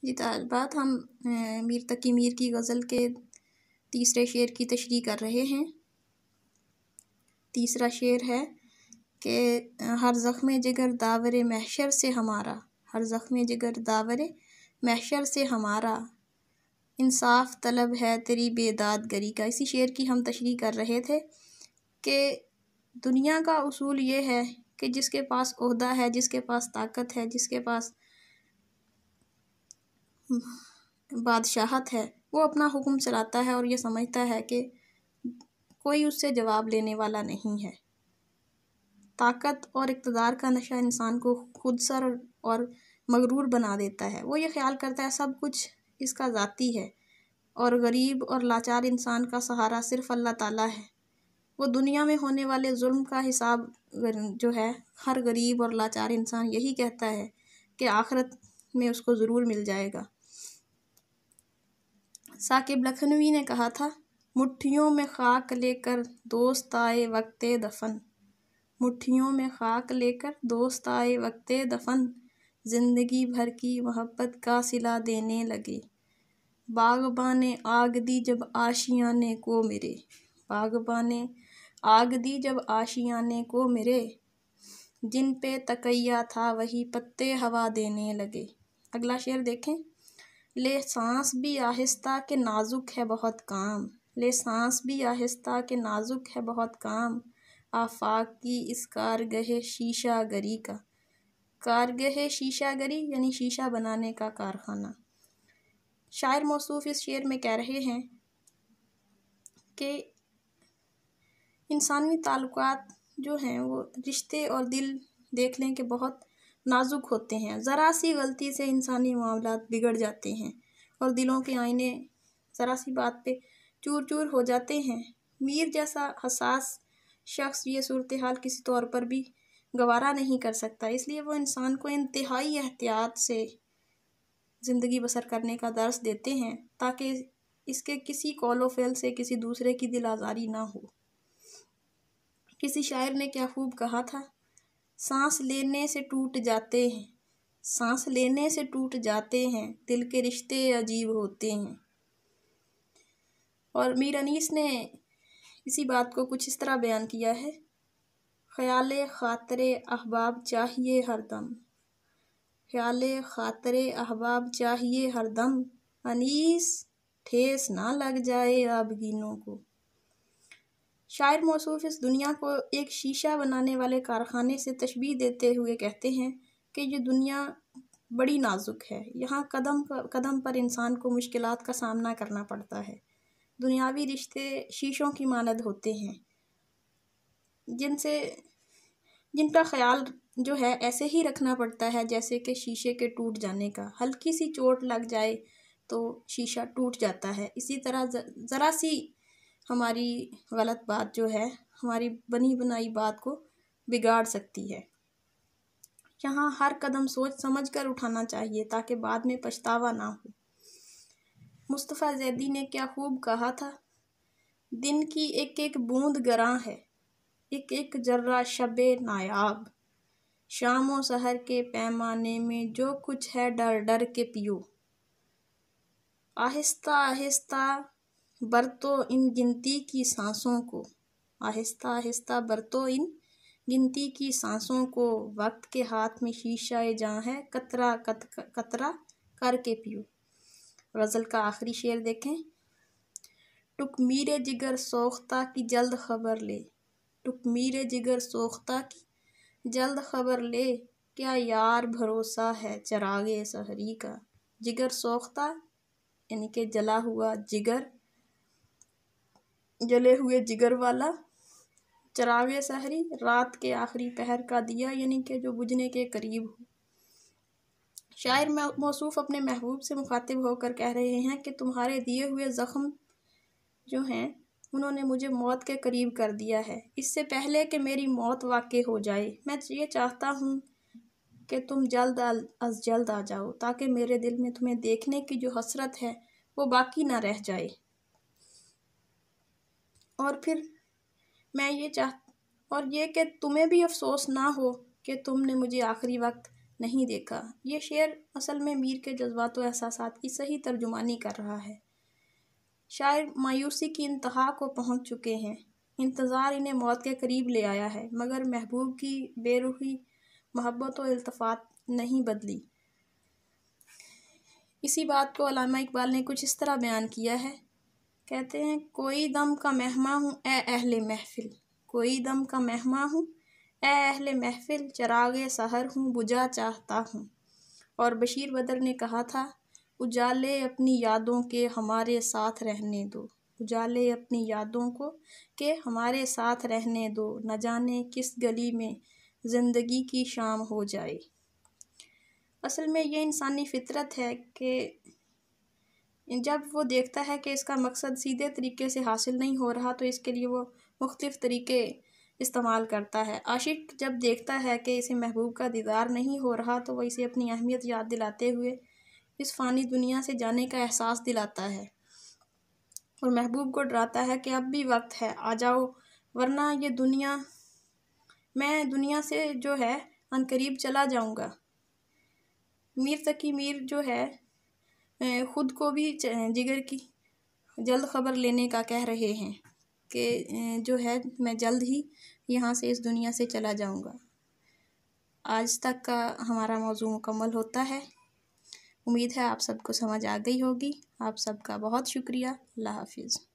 आज तो बात हम मीर तकी मीर की गज़ल के तीसरे शेर की तशरी कर रहे हैं तीसरा शेर है कि हर ज़ख़्म जिगर दावर महशर से हमारा हर ज़ख़्म जिगर दावर महशर से हमारा इंसाफ तलब है तेरी बेदाद गरी का इसी शेर की हम तशरी कर रहे थे कि दुनिया का असूल ये है कि जिसके पास उहदा है जिसके पास ताकत है जिसके पास बादशाहत है वो अपना हुक्म चलाता है और ये समझता है कि कोई उससे जवाब लेने वाला नहीं है ताकत और इकतदार का नशा इंसान को खुद सर और मगरूर बना देता है वो ये ख्याल करता है सब कुछ इसका ज़ाती है और गरीब और लाचार इंसान का सहारा सिर्फ अल्लाह ताला है वो दुनिया में होने वाले जुल्म का हिसाब जो है हर गरीब और लाचार इंसान यही कहता है कि आखरत में उसको ज़रूर मिल जाएगा साकिब लखनवी ने कहा था मुट्ठियों में खाक लेकर दोस्त आए वक्त दफन मुट्ठियों में खाक लेकर दोस्त आए वक्त दफन ज़िंदगी भर की मोहब्बत का सिला देने लगे बागबान ने आग दी जब आशियाने को मेरे बागबान ने आग दी जब आशियाने को मेरे जिन पे तकैया था वही पत्ते हवा देने लगे अगला शेर देखें ले सांस भी आहिस्ता के नाजुक है बहुत काम ले सांस भी आहिस्ता के नाजुक है बहुत काम आफाक की इस कारगह शीशा गरी का कारगह शीशा गरी यानी शीशा बनाने का कारखाना शायर मौसूफ इस शेर में कह रहे हैं कि इंसानी ताल्लुक जो हैं वो रिश्ते और दिल देख लें कि बहुत नाजुक होते हैं ज़रा सी गलती से इंसानी मामला बिगड़ जाते हैं और दिलों के आईने ज़रा सी बात पे चूर चूर हो जाते हैं मीर जैसा हसास शख्स ये सूरत हाल किसी तौर पर भी गवारा नहीं कर सकता इसलिए वो इंसान को इंतहाई एहतियात से ज़िंदगी बसर करने का दर्स देते हैं ताकि इसके किसी कॉलो फेल से किसी दूसरे की दिल आज़ारी ना हो किसी शायर ने क्या खूब कहा था सांस लेने से टूट जाते हैं सांस लेने से टूट जाते हैं दिल के रिश्ते अजीब होते हैं और मीर अनीस ने इसी बात को कुछ इस तरह बयान किया है ख्याल ख़ातरे अहबाब चाहिए हर दम ख्याल ख़ातरे अहबाब चाहिए हरदम अनीस ठेस ना लग जाए आप गिनों को शायर मौसूफ इस दुनिया को एक शीशा बनाने वाले कारखाने से तशबी देते हुए कहते हैं कि ये दुनिया बड़ी नाजुक है यहाँ कदम कदम पर इंसान को मुश्किल का सामना करना पड़ता है दुनियावी रिश्ते शीशों की मानद होते हैं जिनसे जिनका ख्याल जो है ऐसे ही रखना पड़ता है जैसे कि शीशे के टूट जाने का हल्की सी चोट लग जाए तो शीशा टूट जाता है इसी तरह ज़रा सी हमारी गलत बात जो है हमारी बनी बनाई बात को बिगाड़ सकती है यहाँ हर कदम सोच समझ कर उठाना चाहिए ताकि बाद में पछतावा ना हो मुस्तफ़ा जैदी ने क्या खूब कहा था दिन की एक एक बूंद गरा है एक एक जर्रा शब नायाब शाम व शहर के पैमाने में जो कुछ है डर डर के पियो आहिस्ता आहिस्ता बरतो इन गिनती की सांसों को आहिस्ता आहिस्ता बरतो इन गिनती की सांसों को वक्त के हाथ में शीशाए जहाँ है कतरा कत कतरा करके पियो गज़ल का आखिरी शेर देखें टुक मीरे जिगर सोख्ता की जल्द खबर ले टुक मीरे जिगर सोख्ता की जल्द खबर ले क्या यार भरोसा है चरागे सहरी का जिगर सोख्ता यानी कि जला हुआ जिगर जले हुए जिगर वाला चराग सहरी रात के आखिरी पहर का दिया यानी कि जो बुझने के करीब हो शायर मौसूफ अपने महबूब से मुखातिब होकर कह रहे हैं कि तुम्हारे दिए हुए ज़ख्म जो हैं उन्होंने मुझे मौत के करीब कर दिया है इससे पहले कि मेरी मौत वाक़ हो जाए मैं ये चाहता हूँ कि तुम जल्द अज जल्द आ जाओ ताकि मेरे दिल में तुम्हें देखने की जो हसरत है वो बाकी ना रह जाए और फिर मैं ये चाह और ये कि तुम्हें भी अफसोस ना हो कि तुमने मुझे आखिरी वक्त नहीं देखा ये शेर असल में मीर के जज्बात व एहसास की सही तर्जुमानी कर रहा है शायर मायूसी की इंतहा को पहुंच चुके हैं इंतज़ार इन्हें मौत के करीब ले आया है मगर महबूब की बेरुखी मोहब्बत व अल्तफात नहीं बदली इसी बात को अलामा इकबाल ने कुछ इस तरह बयान किया है कहते हैं कोई दम का मेहमा हूँ ए अहल महफिल कोई दम का मेहमा हूँ ए अहल महफिल चराग सहर हूँ बुझा चाहता हूँ और बशीर बदर ने कहा था उजाले अपनी यादों के हमारे साथ रहने दो उजाले अपनी यादों को के हमारे साथ रहने दो न जाने किस गली में ज़िंदगी की शाम हो जाए असल में ये इंसानी फितरत है कि जब वो देखता है कि इसका मकसद सीधे तरीके से हासिल नहीं हो रहा तो इसके लिए वो मुख्तफ तरीके इस्तेमाल करता है आशिक जब देखता है कि इसे महबूब का दीदार नहीं हो रहा तो वह इसे अपनी अहमियत याद दिलाते हुए इस फ़ानी दुनिया से जाने का एहसास दिलाता है और महबूब को डराता है कि अब भी वक्त है आ जाओ वरना ये दुनिया मैं दुनिया से जो है अनकरीब चला जाऊँगा मीर तकी मीर जो है ख़ुद को भी जिगर की जल्द ख़बर लेने का कह रहे हैं कि जो है मैं जल्द ही यहाँ से इस दुनिया से चला जाऊँगा आज तक का हमारा मौजू मुकम्मल होता है उम्मीद है आप सबको समझ आ गई होगी आप सबका बहुत शुक्रिया अल्लाह हाफिज़